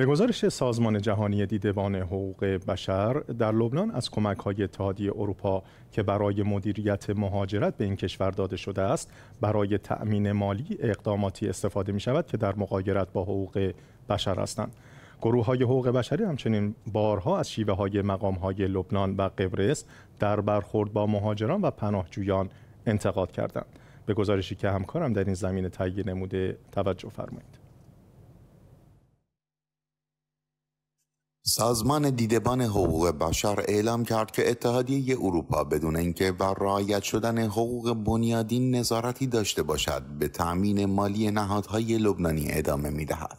به گزارش سازمان جهانی دیدبان حقوق بشر در لبنان از کمک های اتحادیه اروپا که برای مدیریت مهاجرت به این کشور داده شده است برای تأمین مالی اقداماتی استفاده می شود که در مقایرت با حقوق بشر هستند گروه های حقوق بشری همچنین بارها از شیوه های مقام های لبنان و قبرس در برخورد با مهاجران و پناهجویان انتقاد کردند به گزارشی که همکارم در این زمینه تهیه نموده توجه فرمایید سازمان دیدبان حقوق بشر اعلام کرد که اتحادیه اروپا بدون اینکه بر رعایت شدن حقوق بنیادین نظارتی داشته باشد به تأمین مالی نهادهای لبنانی ادامه میدهد.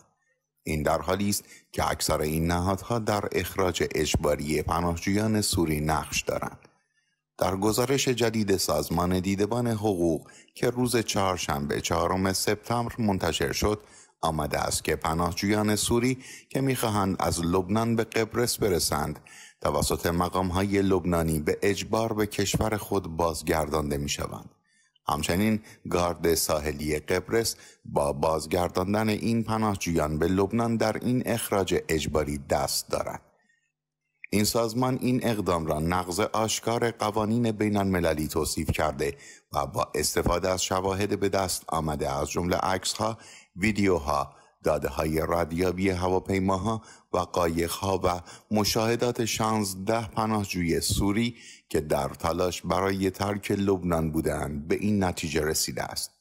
این در حالی است که اکثر این نهادها در اخراج اجباری پناهجویان سوری نقش دارند. در گزارش جدید سازمان دیدبان حقوق که روز چهارشنبه چهارم سپتامبر منتشر شد، آمده است که پناهجویان سوری که میخواهند از لبنان به قبرس برسند توسط مقام های لبنانی به اجبار به کشور خود بازگردانده می شوند. همچنین گارد ساحلی قبرس با بازگرداندن این پناهجویان به لبنان در این اخراج اجباری دست دارد. این سازمان این اقدام را نقض آشکار قوانین بین المللی توصیف کرده و با استفاده از شواهد به دست آمده از جمله ها ویدیوها، داده های رادیابی هواپیماها و قایقها و مشاهدات 16 پناهجوی سوری که در تلاش برای ترک لبنان بودند به این نتیجه رسیده است.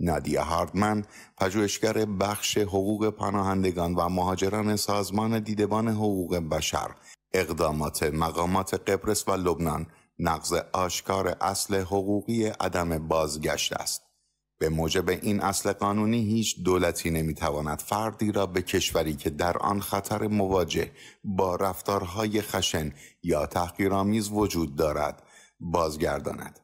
نادیا هاردمن پژوهشگر بخش حقوق پناهندگان و مهاجران سازمان دیدبان حقوق بشر اقدامات مقامات قبرس و لبنان نقض آشکار اصل حقوقی عدم بازگشت است به موجب این اصل قانونی هیچ دولتی نمیتواند فردی را به کشوری که در آن خطر مواجه با رفتارهای خشن یا تحقیرآمیز وجود دارد بازگرداند.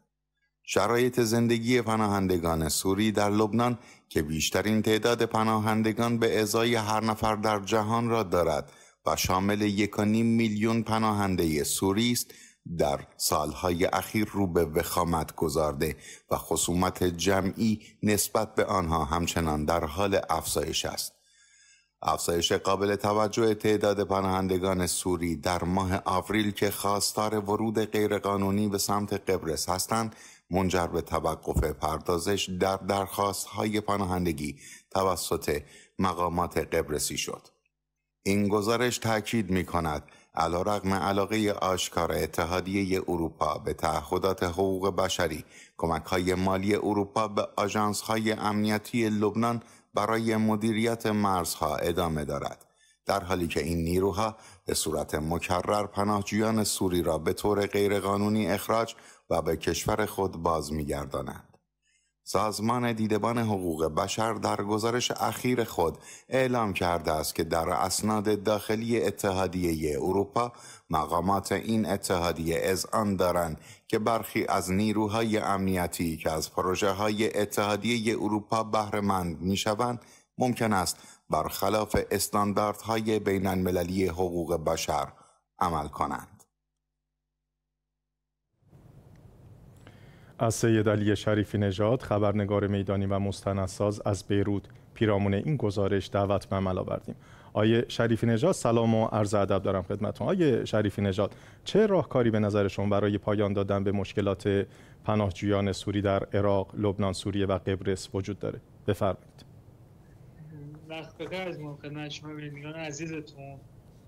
شرایط زندگی پناهندگان سوری در لبنان که بیشترین تعداد پناهندگان به ازای هر نفر در جهان را دارد و شامل 1.5 میلیون پناهنده سوری است در سالهای اخیر رو به وخامت گذارده و خصومت جمعی نسبت به آنها همچنان در حال افزایش است. افزایش قابل توجه تعداد پناهندگان سوری در ماه آوریل که خواستار ورود غیرقانونی به سمت قبرس هستند منجر به توقف پردازش در درخواست های پناهندگی توسط مقامات قبرسی شد. این گزارش تاکید می کند علا علاقه آشکار اتحادیه اروپا به تعهدات حقوق بشری کمک های مالی اروپا به آجانس های امنیتی لبنان برای مدیریت مرزها ادامه دارد. در حالی که این نیروها به صورت مکرر پناهجویان سوری را به طور غیرقانونی اخراج و به کشور خود باز میگردانند. سازمان دیدبان حقوق بشر در گزارش اخیر خود اعلام کرده است که در اسناد داخلی اتحادیه اروپا مقامات این اتحادیه از آن دارند که برخی از نیروهای امنیتی که از پروژه های اتحادیه اروپا بهرهمند شوند، ممکن است برخلاف استانداردهای بین المللی حقوق بشر عمل کنند. از سید علی شریفی نژاد خبرنگار میدانی و مستندساز از بیروت پیرامون این گزارش دعوت به عمل آوردیم آیه شریفی نژاد سلام و عرض ادب دارم خدمتتون آیه شریفی نژاد چه راهکاری به نظر شما برای پایان دادن به مشکلات پناهجویان سوری در عراق، لبنان، سوریه و قبرس وجود داره بفرمایید وقت بخیر از خدمت شما میلیون عزیزتون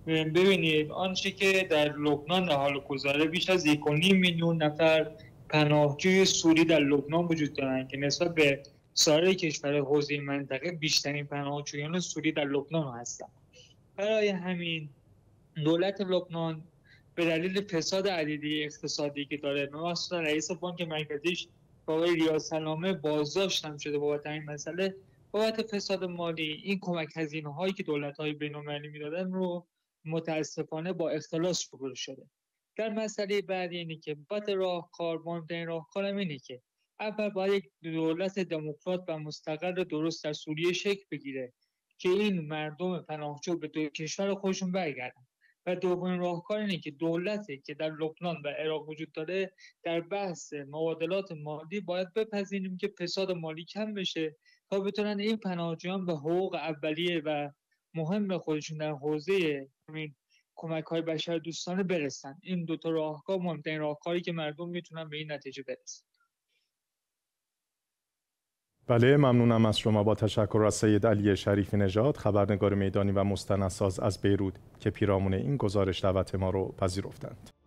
ببینید آنچه که در لبنان حال گذاره بیش از 1.5 میلیون نفر پناهجوی سوری در لبنان وجود دارند که نسبت به سایر کشور حوزه منطقه بیشترین پناهجویان سوری در لبنان هستند برای همین دولت لبنان به دلیل فساد عدیدی اقتصادی که داره مخصوصا رئیس بانک مرکزیش آقای ریاض سلامه بازداشت هم شده بابت این مسئله بابت فساد مالی این کمک هزینه هایی که دولت های بینالمللی میدادن رو متاسفانه با اختلاس روبرو شده در مسئله بعد اینه که بد راهکار مهمترین کارم اینه که اول باید یک دولت دموکرات و مستقل درست در سوریه شکل بگیره که این مردم پناهجو به دو کشور خودشون برگردن و دومین راهکار اینه که دولتی که در لبنان و عراق وجود داره در بحث مبادلات مالی باید بپذیریم که فساد مالی کم بشه تا بتونن این پناهجویان به حقوق اولیه و مهم خودشون در حوزه کمک های بشر دوستانه برسن این دوتا راهکار مهمترین راهکاری که مردم میتونن به این نتیجه برسن بله ممنونم از شما با تشکر از سید علی شریفی نژاد خبرنگار میدانی و مستندساز از بیروت که پیرامون این گزارش دعوت ما رو پذیرفتند